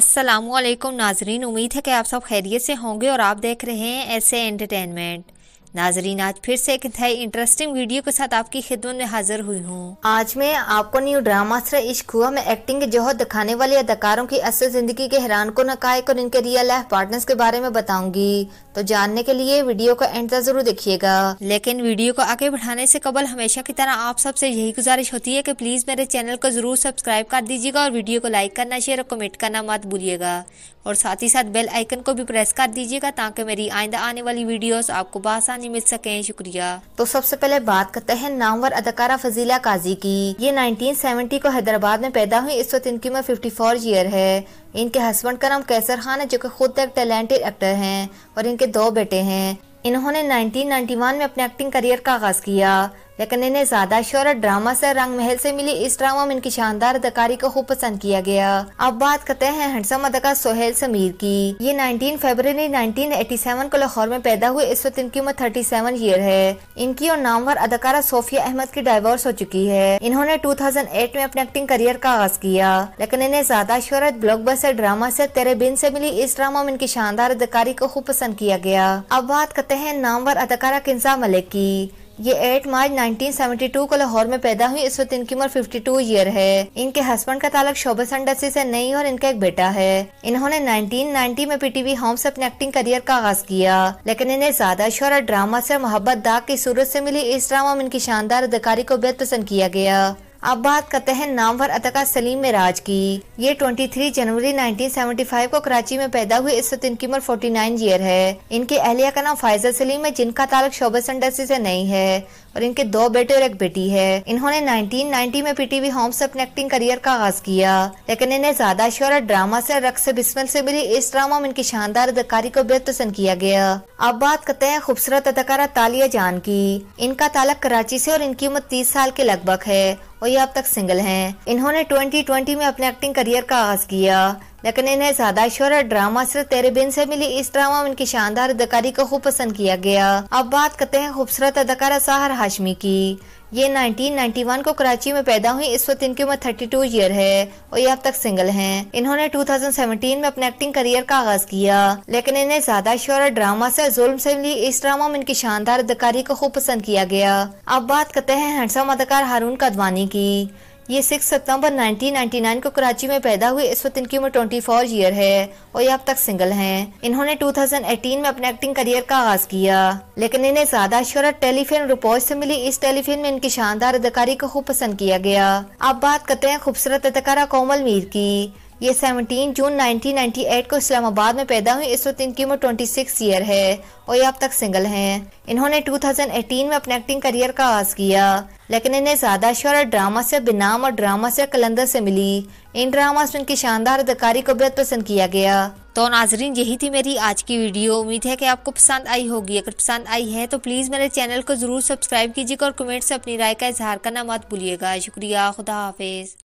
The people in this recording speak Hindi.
असलम नाजरीन उम्मीद है कि आप सब खैरियत से होंगे और आप देख रहे हैं ऐसे एंटरटेनमेंट नाजरीन आज फिर से एक नए इंटरेस्टिंग वीडियो के साथ आपकी खिदमत में हाजिर हुई हूँ आज मैं आपको न्यू ड्रामा से इश्क हुआ में एक्टिंग के जोहर दिखाने वाले अदाकारों की असल जिंदगी के हैरान को नकायक और इनके रियल लाइफ पार्टनर्स के बारे में बताऊंगी तो जानने के लिए वीडियो को एंड तक जरूर देखिएगा लेकिन वीडियो को आगे बढ़ाने ऐसी कबल हमेशा की तरह आप सबसे यही गुजारिश होती है की प्लीज मेरे चैनल को जरूर सब्सक्राइब कर दीजिएगा और वीडियो को लाइक करना शेयर और कमेंट करना मत भूलिएगा और साथ ही साथ बेल आइकन को भी प्रेस कर दीजिएगा ताकि मेरी आइंदा आने वाली वीडियोस आपको बासानी पानी मिल सके शुक्रिया तो सबसे पहले बात करते हैं नामवर अदाकारा फजीला काजी की ये 1970 को हैदराबाद में पैदा हुई इस वक्त इनकी उम्र 54 ईयर है इनके हस्बैंड का नाम कैसर खान है जो कि खुद एक टैलेंटेड एक्टर हैं और इनके दो बेटे हैं इन्होंने 1991 में अपने एक्टिंग करियर का आगाज किया लेकिन इन्हें ज्यादा शोहरत ड्रामा से रंग महल से मिली इस ड्रामा में इनकी शानदार अदाकारी को खूब पसंद किया गया अब बात करते हैं हंडसम अदाकार सोहेल समीर की ये 19 फरवरी 1987 को लाहौर में पैदा हुए इस वक्त इनकी उम्र 37 ईयर है इनकी और नामवर अदाकारा सोफिया अहमद की डाइवोर्स हो चुकी है इन्होंने टू में अपने एक्टिंग करियर का आगाज किया लेकिन इन्हें ज्यादा शोहरत ब्लॉकबस्टर ड्रामा ऐसी तेरे बिन से मिली इस ड्रामा में इनकी शानदार अदाकारी को खूब पसंद किया गया अब बात करते हैं नामवर अदाकारा किन्सा मलिक की ये 8 मार्च 1972 को लाहौर में पैदा हुई इस वक्त इनकी उम्र 52 ईयर है इनके हस्बैंड का तालक शोभा इंडस्ट्री से नहीं और इनका एक बेटा है इन्होंने 1990 में पीटीवी होम से अपने एक्टिंग करियर का आगाज किया लेकिन इन्हें ज्यादा शोर और ड्रामा से मोहब्बत दाग की सूरत से मिली इस ड्रामा में इनकी शानदार अधिकारी को बेहद पसंद किया गया अब बात करते हैं नामवर अदाकार सलीम मिराज की ये 23 जनवरी 1975 को कराची में पैदा हुई इस वक्त इनकी उम्र 49 ईयर है इनके अहलिया का नाम फाइजा सलीम है जिनका ताल्लुक शोबस इंडस्ट्री से नहीं है और इनके दो बेटे और एक बेटी है इन्होंने 1990 में पीटीवी होम से अपने एक्टिंग करियर का आगाज किया लेकिन इन्हें ज्यादा शोहरत ड्रामा से रक्स बिस्मिल से मिली इस ड्रामा में इनकी शानदार अदाकारी को बेहद पसंद किया गया अब बात करते हैं खूबसूरत अदाकारा तालिया जान की इनका तालक कराची से और इनकी उम्र तीस साल के लगभग है और ये अब तक सिंगल हैं। इन्होंने 2020 में अपने एक्टिंग करियर का आगाज किया लेकिन इन्हें ज्यादा शोर ड्रामा सिर्फ तेरे बिन से मिली इस ड्रामा में इनकी शानदार अदाकारी को खूब पसंद किया गया अब बात करते हैं खूबसूरत अदाकारा साहर हाशमी की ये 1991 को कराची में पैदा हुई इस वक्त इनकी उम्र 32 ईयर है और ये अब तक सिंगल हैं। इन्होंने 2017 में अपने एक्टिंग करियर का आगाज किया लेकिन इन्हें ज्यादा शोर ड्रामा से जुल्म से मिली इस ड्रामा में इनकी शानदार अदाकारी को खूब पसंद किया गया अब बात करते हैं हैंडसम अदाकार हारून कदवानी की ये 6 सितंबर 1999 को कराची में पैदा हुए इस वक्त इनकी उम्र 24 ईयर है और ये अब तक सिंगल हैं। इन्होंने 2018 में अपने एक्टिंग करियर का आगाज किया लेकिन इन्हें ज्यादा शोरत टेलीफिल्म रिपोर्ट से मिली इस टेलीफिल्म में इनकी शानदार अदाकारी को खूब पसंद किया गया अब बात करते हैं खूबसूरत अदाकारा कोमल मीर की ये 17 जून 1998 को इस्लामाबाद में पैदा हुई इस वक्त इनकी उम्र 26 ईयर है और ये अब तक सिंगल हैं। इन्होंने 2018 में अपने एक्टिंग करियर का आगाज किया लेकिन इन्हें ज्यादा शोहरत ड्रामा से बिनाम और ड्रामा से कलंदर से मिली इन ड्रामा में उनकी शानदार अदाकारी को बेहद पसंद किया गया तो नाजरीन यही थी मेरी आज की वीडियो उम्मीद है कि आपको पसंद आई होगी अगर पसंद आई है तो प्लीज़ मेरे चैनल को ज़रूर सब्सक्राइब कीजिएगा और कमेंट से अपनी राय का इजहार करना मत भूलिएगा शुक्रिया खुदा हाफिज़